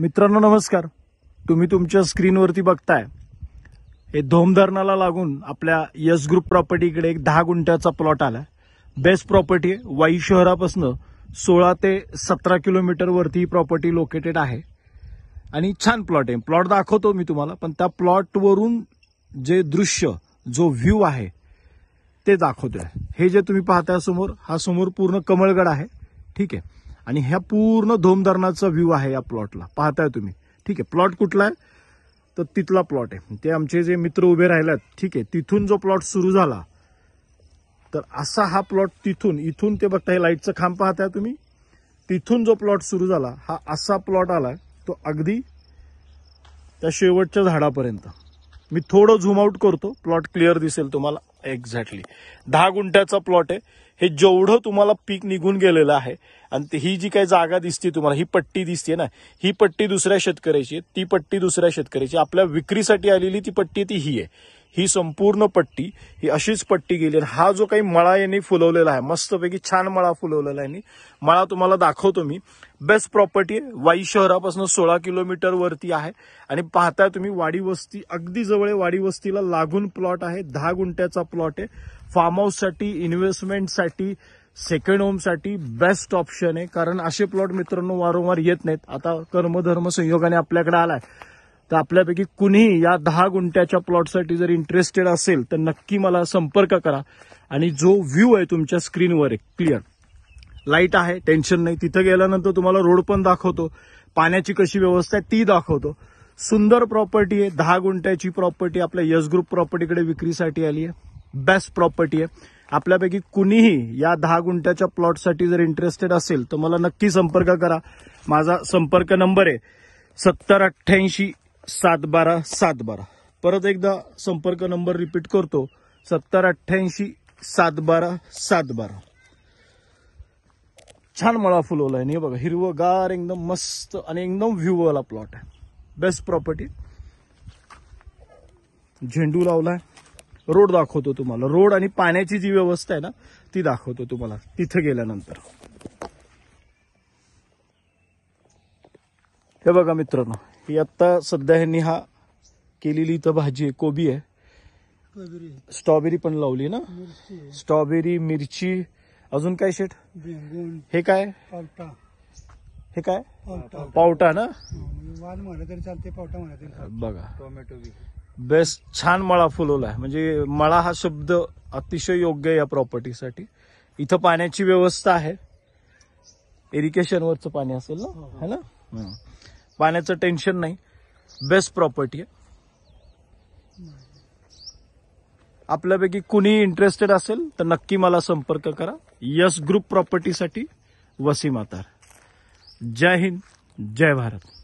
मित्रांनो नमस्कार तुम्ही तुमच्या स्क्रीनवरती बघताय हे धोम धरणाला लागून आपल्या यस ग्रुप प्रॉपर्टीकडे एक दहा गुंठ्याचा प्लॉट आला बेस्ट प्रॉपर्टी वाई शहरापासून सोळा ते सतरा किलोमीटरवरती ही प्रॉपर्टी लोकेटेड आहे आणि छान प्लॉट आहे प्लॉट दाखवतो मी तुम्हाला पण त्या प्लॉटवरून जे दृश्य जो व्ह्यू आहे ते दाखवतोय हे जे तुम्ही पाहताय समोर हा समोर पूर्ण कमळगड आहे ठीक आहे आणि ह्या पूर्ण धोमधरणाचा व्ह्यू आहे या प्लॉटला पाहताय तुम्ही ठीक आहे प्लॉट कुठला आहे तर तिथला प्लॉट आहे ते आमचे जे मित्र उभे राहिलेत ठीक आहे तिथून जो प्लॉट सुरू झाला तर असा हा प्लॉट तिथून इथून ते बघता हे लाईटचं खांब पाहताय तुम्ही तिथून जो प्लॉट सुरू झाला हा असा प्लॉट आला तो अगदी त्या शेवटच्या झाडापर्यंत मी थोडं झूम आउट करतो प्लॉट क्लिअर दिसेल तुम्हाला एक्झॅक्टली दहा गुंठ्याचा प्लॉट आहे हे जेवढं तुम्हाला पीक निघून गेलेलं आहे आणि ही जी काही जागा दिसते तुम्हाला ही पट्टी दिसते ना ही पट्टी दुसऱ्या शेतकऱ्याची ती पट्टी दुसऱ्या शेतकऱ्याची आपल्या विक्रीसाठी आलेली ती पट्टी ती ही आहे ही संपूर्ण पट्टी ही अशीच पट्टी गेली आणि हा जो काही मळा यांनी फुलवलेला आहे मस्तपैकी छान मळा फुलवलेला आहे मळा तुम्हाला दाखवतो मी बेस्ट प्रॉपर्टी वाई शहरापासून सोळा किलोमीटर वरती आहे आणि पाहताय तुम्ही वाडी वस्ती अगदी जवळ वाडी वस्तीला लागून प्लॉट आहे दहा गुंट्याचा प्लॉट आहे फार्म हाऊससाठी इन्व्हेस्टमेंटसाठी सेकंड होमसाठी बेस्ट ऑप्शन आहे कारण असे प्लॉट मित्रांनो वारंवार येत नाहीत आता कर्मधर्म संयोगाने आपल्याकडे आलाय तर आपल्यापैकी कुणीही या दहा गुंट्याच्या प्लॉटसाठी जर इंटरेस्टेड असेल तर नक्की मला संपर्क करा आणि जो व्ह्यू आहे तुमच्या स्क्रीनवर आहे क्लिअर लाईट आहे टेन्शन नाही तिथं गेल्यानंतर तुम्हाला रोड पण दाखवतो पाण्याची कशी व्यवस्था आहे ती दाखवतो सुंदर प्रॉपर्टी आहे दहा गुंट्याची प्रॉपर्टी आपल्या यस ग्रुप प्रॉपर्टीकडे विक्रीसाठी आली आहे बेस्ट प्रॉपर्टी आहे आपल्यापैकी कुणीही या दहा गुंट्याच्या प्लॉटसाठी जर इंटरेस्टेड असेल तर मला नक्की संपर्क करा माझा संपर्क नंबर आहे सत्तर अठ्ठ्याऐंशी सात बारा सात बारा परत एकदा संपर्क नंबर रिपीट करतो सत्तर अठ्ठ्याऐंशी सात बारा सात बारा छान मळा फुलवला आहे नाही बघा हिरवगार एकदम मस्त आणि एकदम व्ह्यूवाला प्लॉट आहे बेस्ट प्रॉपर्टी झेंडू लावलाय रोड दाखवतो तुम्हाला रोड आणि पाण्याची जी व्यवस्था आहे ना ती दाखवतो तुम्हाला तिथं गेल्यानंतर हे बघा मित्रांनो ही आत्ता सध्या ह्यांनी हा केलेली इथं भाजी आहे कोबी आहे स्ट्रॉबेरी पण लावली ना स्ट्रॉबेरी मिरची अजून काय शेट हे काय पावटा हे काय पावटा ना म्हणजे बघा टोमॅटो बेस्ट छान मळा फुलवलाय म्हणजे मळा हा शब्द अतिशय योग्य आहे या प्रॉपर्टीसाठी इथं पाण्याची व्यवस्था आहे इरिगेशनवरचं पाणी असेल ना हो, हो. है ना हो. पाण्याचं टेन्शन नाही बेस्ट प्रॉपर्टी आहे आपल्यापैकी कुणी इंटरेस्टेड असेल तर नक्की मला संपर्क करा यस ग्रुप प्रॉपर्टीसाठी वसीम मातार जय हिंद जय भारत